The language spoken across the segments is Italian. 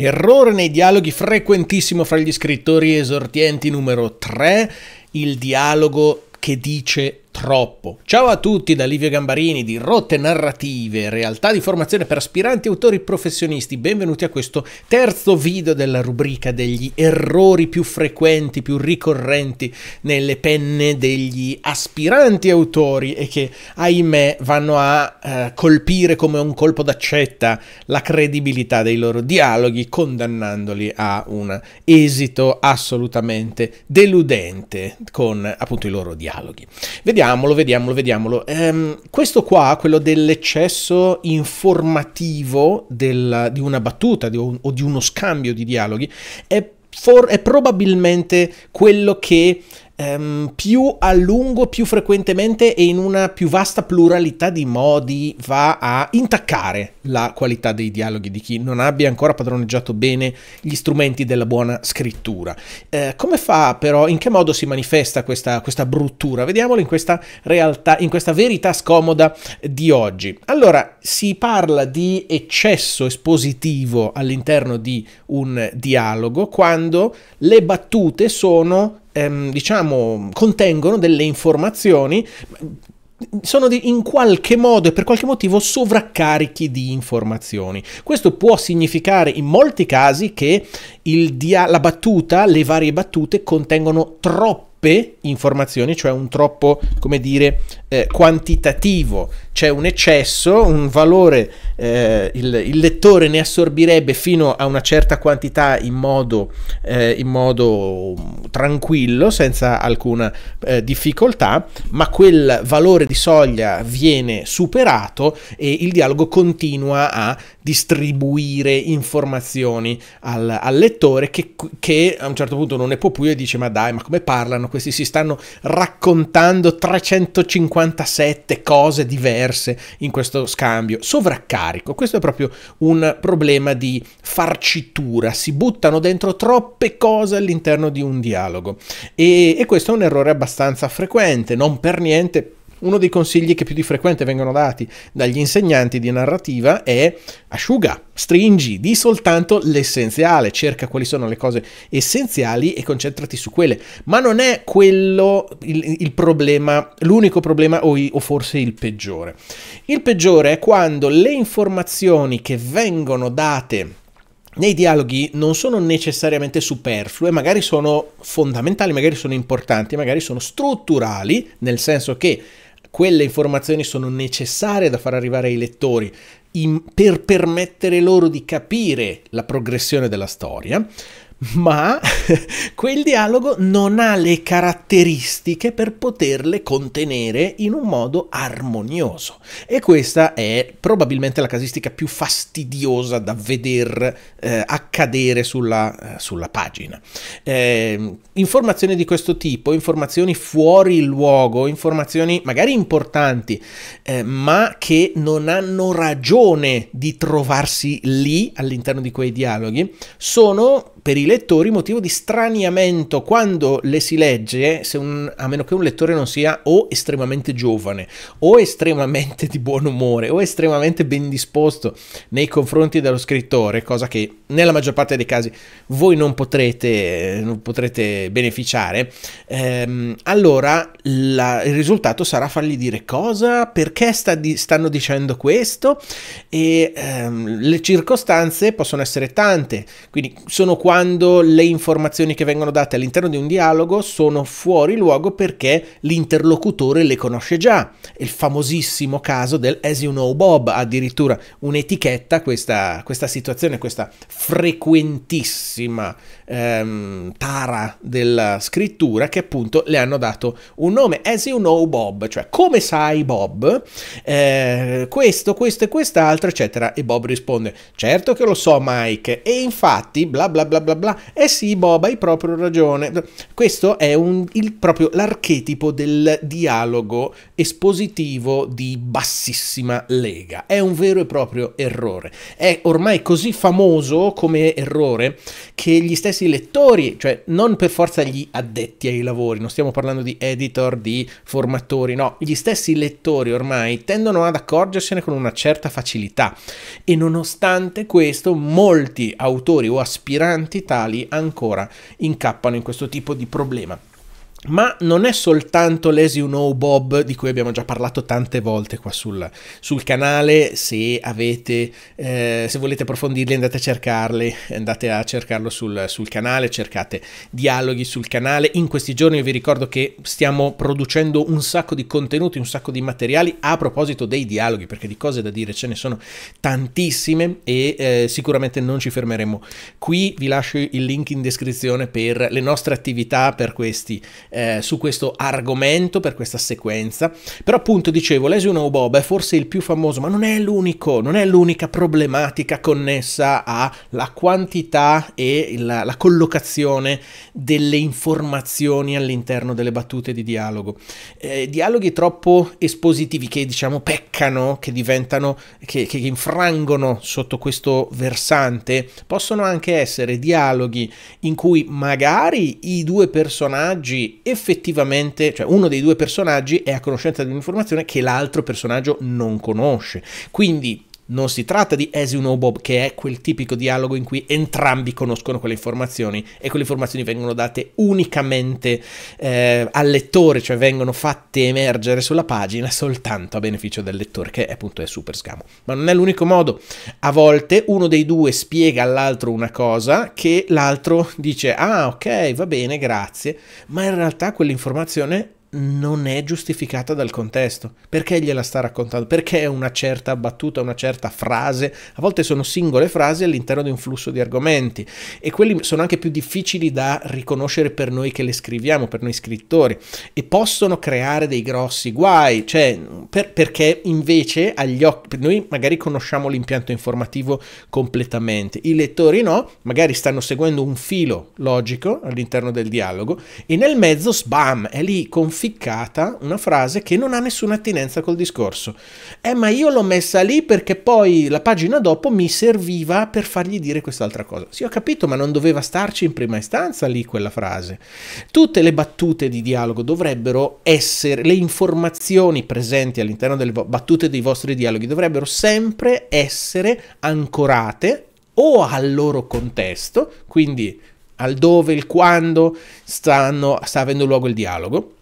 Errore nei dialoghi frequentissimo fra gli scrittori esortienti numero 3, il dialogo che dice troppo. Ciao a tutti da Livio Gambarini di Rotte Narrative, realtà di formazione per aspiranti autori professionisti. Benvenuti a questo terzo video della rubrica degli errori più frequenti, più ricorrenti nelle penne degli aspiranti autori e che ahimè vanno a eh, colpire come un colpo d'accetta la credibilità dei loro dialoghi, condannandoli a un esito assolutamente deludente con appunto i loro dialoghi. Vediamo vediamolo, vediamolo, vediamolo. Ehm, questo qua, quello dell'eccesso informativo del, di una battuta di un, o di uno scambio di dialoghi, è, for, è probabilmente quello che ehm, più a lungo, più frequentemente e in una più vasta pluralità di modi va a intaccare la qualità dei dialoghi di chi non abbia ancora padroneggiato bene gli strumenti della buona scrittura. Eh, come fa però, in che modo si manifesta questa, questa bruttura? Vediamolo in questa realtà, in questa verità scomoda di oggi. Allora, si parla di eccesso espositivo all'interno di un dialogo quando le battute sono ehm, diciamo, contengono delle informazioni sono in qualche modo e per qualche motivo sovraccarichi di informazioni. Questo può significare in molti casi che dia- la battuta, le varie battute contengono troppe informazioni, cioè un troppo, come dire, eh, quantitativo, c'è un eccesso, un valore, eh, il, il, lettore ne assorbirebbe fino a una certa quantità in modo, eh, in modo tranquillo, senza alcuna eh, difficoltà, ma quel valore di soglia viene superato e il dialogo continua a distribuire informazioni al, al lettore che, che a un certo punto non ne può più e dice ma dai, ma come parlano questi, si stanno raccontando 350 57 cose diverse in questo scambio. Sovraccarico, questo è proprio un problema di farcitura, si buttano dentro troppe cose all'interno di un dialogo e, e questo è un errore abbastanza frequente, non per niente uno dei consigli che più di frequente vengono dati dagli insegnanti di narrativa è asciuga, stringi, di soltanto l'essenziale, cerca quali sono le cose essenziali e concentrati su quelle. Ma non è quello il, il problema, l'unico problema o, o forse il peggiore. Il peggiore è quando le informazioni che vengono date nei dialoghi non sono necessariamente superflue, magari sono fondamentali, magari sono importanti, magari sono strutturali, nel senso che quelle informazioni sono necessarie da far arrivare ai lettori in, per permettere loro di capire la progressione della storia ma quel dialogo non ha le caratteristiche per poterle contenere in un modo armonioso. E questa è probabilmente la casistica più fastidiosa da veder eh, accadere sulla, eh, sulla pagina. Eh, informazioni di questo tipo, informazioni fuori luogo, informazioni magari importanti, eh, ma che non hanno ragione di trovarsi lì all'interno di quei dialoghi, sono per i lettori motivo di straniamento quando le si legge, un, a meno che un lettore non sia o estremamente giovane, o estremamente di buon umore, o estremamente ben disposto nei confronti dello scrittore, cosa che nella maggior parte dei casi voi non potrete, non potrete beneficiare, ehm, allora la, il risultato sarà fargli dire cosa, perché sta di, stanno dicendo questo e ehm, le circostanze possono essere tante, quindi sono quasi quando le informazioni che vengono date all'interno di un dialogo sono fuori luogo perché l'interlocutore le conosce già. Il famosissimo caso del as you know Bob, addirittura un'etichetta, questa, questa situazione, questa frequentissima ehm, tara della scrittura che appunto le hanno dato un nome, as you know Bob, cioè come sai Bob, eh, questo, questo e quest'altro, eccetera. E Bob risponde, certo che lo so Mike, e infatti bla bla bla bla bla bla. Eh sì, Bob, hai proprio ragione. Questo è un, il, proprio l'archetipo del dialogo espositivo di bassissima lega. È un vero e proprio errore. È ormai così famoso come errore che gli stessi lettori, cioè non per forza gli addetti ai lavori, non stiamo parlando di editor, di formatori, no, gli stessi lettori ormai tendono ad accorgersene con una certa facilità. E nonostante questo, molti autori o aspiranti quanti tali ancora incappano in questo tipo di problema. Ma non è soltanto l'As You Know Bob di cui abbiamo già parlato tante volte qua sul, sul canale, se, avete, eh, se volete approfondirli andate a cercarli, andate a cercarlo sul, sul, canale, cercate dialoghi sul canale. In questi giorni vi ricordo che stiamo producendo un sacco di contenuti, un sacco di materiali a proposito dei dialoghi, perché di cose da dire ce ne sono tantissime e eh, sicuramente non ci fermeremo qui. Vi lascio il link in descrizione per le nostre attività, per questi eh, su questo argomento per questa sequenza. Però appunto dicevo, l'Esuno Bob è forse il più famoso, ma non è l'unico, non è l'unica problematica connessa alla quantità e la, la collocazione delle informazioni all'interno delle battute di dialogo. Eh, dialoghi troppo espositivi che diciamo peccano, che diventano, che, che infrangono sotto questo versante, possono anche essere dialoghi in cui magari i due personaggi effettivamente, cioè uno dei due personaggi è a conoscenza di un'informazione che l'altro personaggio non conosce. Quindi non si tratta di As you know Bob, che è quel tipico dialogo in cui entrambi conoscono quelle informazioni e quelle informazioni vengono date unicamente eh, al lettore, cioè vengono fatte emergere sulla pagina soltanto a beneficio del lettore, che appunto è super scamo. Ma non è l'unico modo. A volte uno dei due spiega all'altro una cosa che l'altro dice ah ok, va bene, grazie, ma in realtà quell'informazione non è giustificata dal contesto. Perché gliela sta raccontando? Perché una certa battuta, una certa frase, a volte sono singole frasi all'interno di un flusso di argomenti e quelli sono anche più difficili da riconoscere per noi che le scriviamo, per noi scrittori e possono creare dei grossi guai, cioè per, perché invece agli occhi noi magari conosciamo l'impianto informativo completamente, i lettori no, magari stanno seguendo un filo logico all'interno del dialogo e nel mezzo sbam, è lì confuso ficcata una frase che non ha nessuna attinenza col discorso. Eh, ma io l'ho messa lì perché poi la pagina dopo mi serviva per fargli dire quest'altra cosa. Sì, ho capito, ma non doveva starci in prima istanza lì quella frase. Tutte le battute di dialogo dovrebbero essere, le informazioni presenti all'interno delle battute dei vostri dialoghi dovrebbero sempre essere ancorate o al loro contesto, quindi al dove, il quando stanno, sta avendo luogo il dialogo,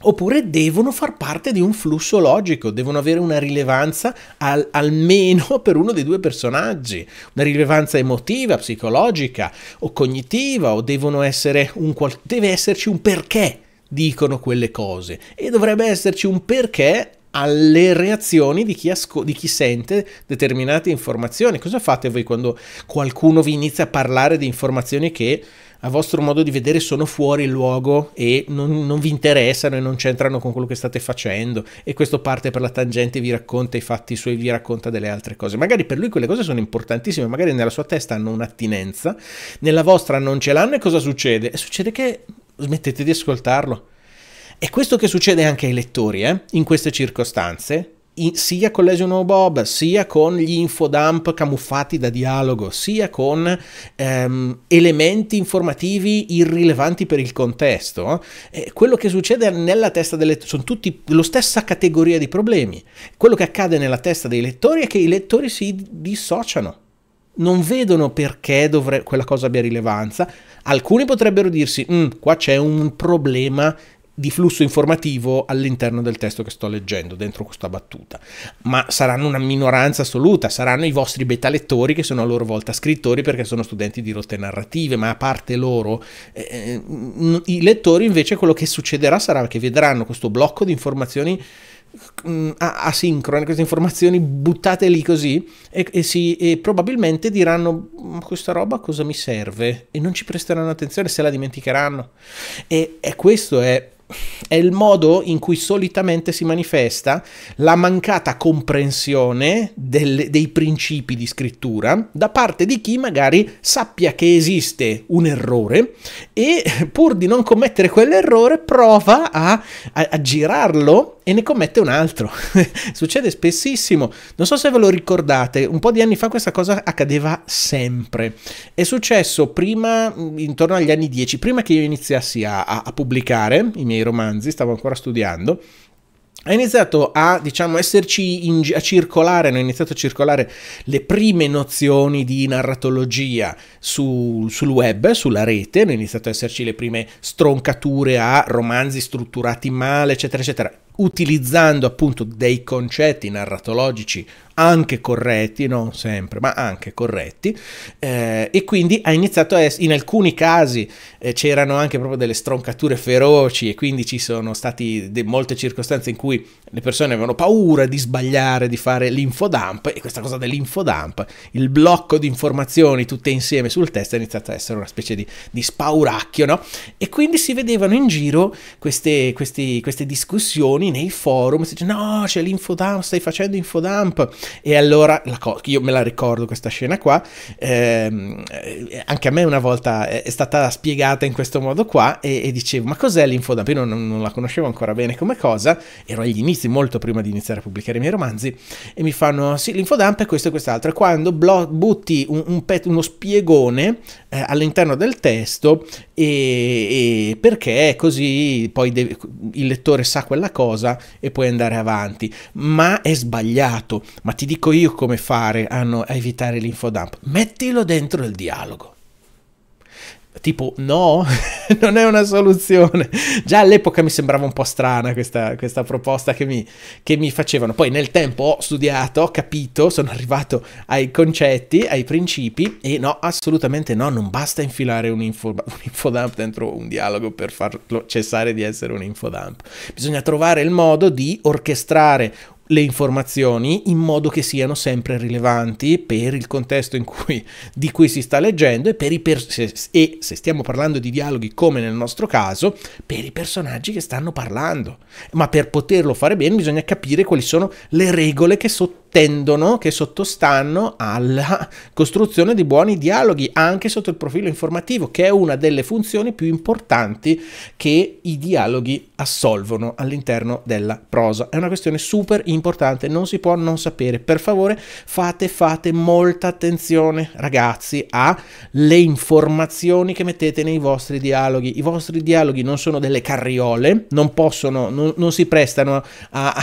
oppure devono far parte di un flusso logico, devono avere una rilevanza al, almeno per uno dei due personaggi, una rilevanza emotiva, psicologica o cognitiva, o devono essere un qual- deve esserci un perché dicono quelle cose e dovrebbe esserci un perché alle reazioni di chi, asco- di chi sente determinate informazioni. Cosa fate voi quando qualcuno vi inizia a parlare di informazioni che a vostro modo di vedere sono fuori luogo e non, non vi interessano e non c'entrano con quello che state facendo e questo parte per la tangente, vi racconta i fatti suoi, vi racconta delle altre cose. Magari per lui quelle cose sono importantissime, magari nella sua testa hanno un'attinenza, nella vostra non ce l'hanno e cosa succede? succede che smettete di ascoltarlo. è questo che succede anche ai lettori, eh? in queste circostanze, in, sia con l'Esono Bob, sia con gli infodump camuffati da dialogo, sia con ehm, elementi informativi irrilevanti per il contesto, eh, eh quello che succede nella testa delle sono tutti la stessa categoria di problemi. Quello che accade nella testa dei lettori è che i lettori si dissociano non vedono perché dovre- quella cosa abbia rilevanza. Alcuni potrebbero dirsi, mm, qua c'è un problema di flusso informativo all'interno del testo che sto leggendo, dentro questa battuta. Ma saranno una minoranza assoluta, saranno i vostri beta lettori che sono a loro volta scrittori perché sono studenti di rotte narrative, ma a parte loro, eh, eh i lettori invece quello che succederà sarà che vedranno questo blocco di informazioni mm, asincrone, queste informazioni buttate lì così e, e, si, e probabilmente diranno ma questa roba cosa mi serve e non ci presteranno attenzione se la dimenticheranno e, e questo è è il modo in cui solitamente si manifesta la mancata comprensione del, dei principi di scrittura da parte di chi magari sappia che esiste un errore e pur di non commettere quell'errore prova a, a, a girarlo e ne commette un altro. Succede spessissimo. Non so se ve lo ricordate, un po' di anni fa questa cosa accadeva sempre. È successo prima, mm, intorno agli anni 10, prima che io iniziassi a, a, a pubblicare i miei romanzi, stavo ancora studiando ha iniziato a, diciamo, esserci in, a circolare, hanno iniziato a circolare le prime nozioni di narratologia su, sul web, sulla rete, hanno iniziato a esserci le prime stroncature a romanzi strutturati male, eccetera, eccetera utilizzando appunto dei concetti narratologici anche corretti, non sempre, ma anche corretti, eh, e quindi ha iniziato a essere, in alcuni casi eh, c'erano anche proprio delle stroncature feroci e quindi ci sono state molte circostanze in cui le persone avevano paura di sbagliare, di fare l'infodump e questa cosa dell'infodump, il blocco di informazioni tutte insieme sul testo è iniziato a essere una specie di, di spauracchio, no? E quindi si vedevano in giro queste, queste, queste discussioni discussioni nei forum, si dice no, c'è l'infodump, stai facendo infodump. E allora, co- io me la ricordo questa scena qua, ehm, eh, anche a me una volta è stata spiegata in questo modo qua e, e dicevo ma cos'è l'infodump? Io non, non, la conoscevo ancora bene come cosa, ero agli inizi, molto prima di iniziare a pubblicare i miei romanzi, e mi fanno sì, l'infodump è questo e quest'altro, e quando blo- butti un, un pet- uno spiegone eh, all'interno del testo e, e perché così poi deve, il lettore sa quella cosa cosa e puoi andare avanti. Ma è sbagliato, ma ti dico io come fare a, no, a evitare l'infodump. Mettilo dentro il dialogo. Tipo, no, non è una soluzione. Già all'epoca mi sembrava un po' strana questa, questa proposta che mi, che mi facevano. Poi nel tempo ho studiato, ho capito, sono arrivato ai concetti, ai principi e no, assolutamente no, non basta infilare un, info, un infodump dentro un dialogo per farlo cessare di essere un infodump. Bisogna trovare il modo di orchestrare le informazioni in modo che siano sempre rilevanti per il contesto cui, di cui si sta leggendo e, per i per, se, e se stiamo parlando di dialoghi come nel nostro caso, per i personaggi che stanno parlando. Ma per poterlo fare bene bisogna capire quali sono le regole che sotto tendono, che sottostanno alla costruzione di buoni dialoghi, anche sotto il profilo informativo, che è una delle funzioni più importanti che i dialoghi assolvono all'interno della prosa. È una questione super importante, non si può non sapere. Per favore fate, fate molta attenzione, ragazzi, alle informazioni che mettete nei vostri dialoghi. I vostri dialoghi non sono delle carriole, non possono, non, non si prestano a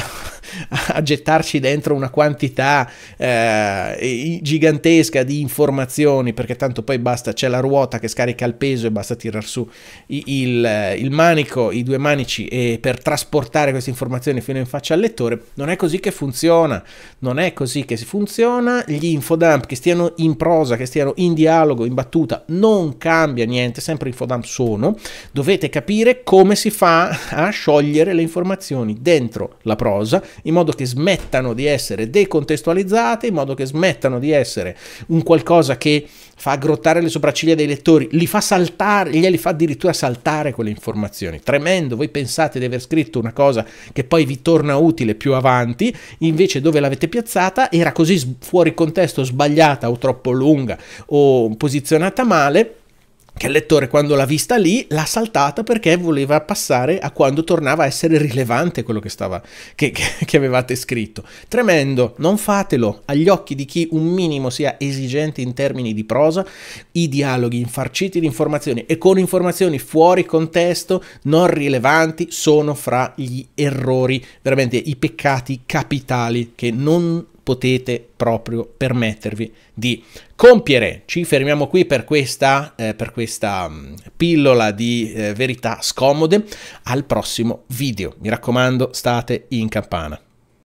a gettarci dentro una quantità eh, gigantesca di informazioni, perché tanto poi basta, c'è la ruota che scarica il peso e basta tirar su il, il, manico, i due manici, e per trasportare queste informazioni fino in faccia al lettore, non è così che funziona, non è così che si funziona, gli infodump che stiano in prosa, che stiano in dialogo, in battuta, non cambia niente, sempre infodump sono, dovete capire come si fa a sciogliere le informazioni dentro la prosa in modo che smettano di essere decontestualizzate, in modo che smettano di essere un qualcosa che fa aggrottare le sopracciglia dei lettori, li fa saltare, glieli fa addirittura saltare quelle informazioni. Tremendo, voi pensate di aver scritto una cosa che poi vi torna utile più avanti, invece dove l'avete piazzata era così fuori contesto, sbagliata o troppo lunga o posizionata male che il lettore quando l'ha vista lì l'ha saltata perché voleva passare a quando tornava a essere rilevante quello che, stava, che, che, che, avevate scritto. Tremendo, non fatelo, agli occhi di chi un minimo sia esigente in termini di prosa, i dialoghi infarciti di informazioni e con informazioni fuori contesto, non rilevanti, sono fra gli errori, veramente i peccati capitali che non potete proprio permettervi di compiere. Ci fermiamo qui per questa, eh, per questa mm, pillola di eh, verità scomode al prossimo video. Mi raccomando, state in campana.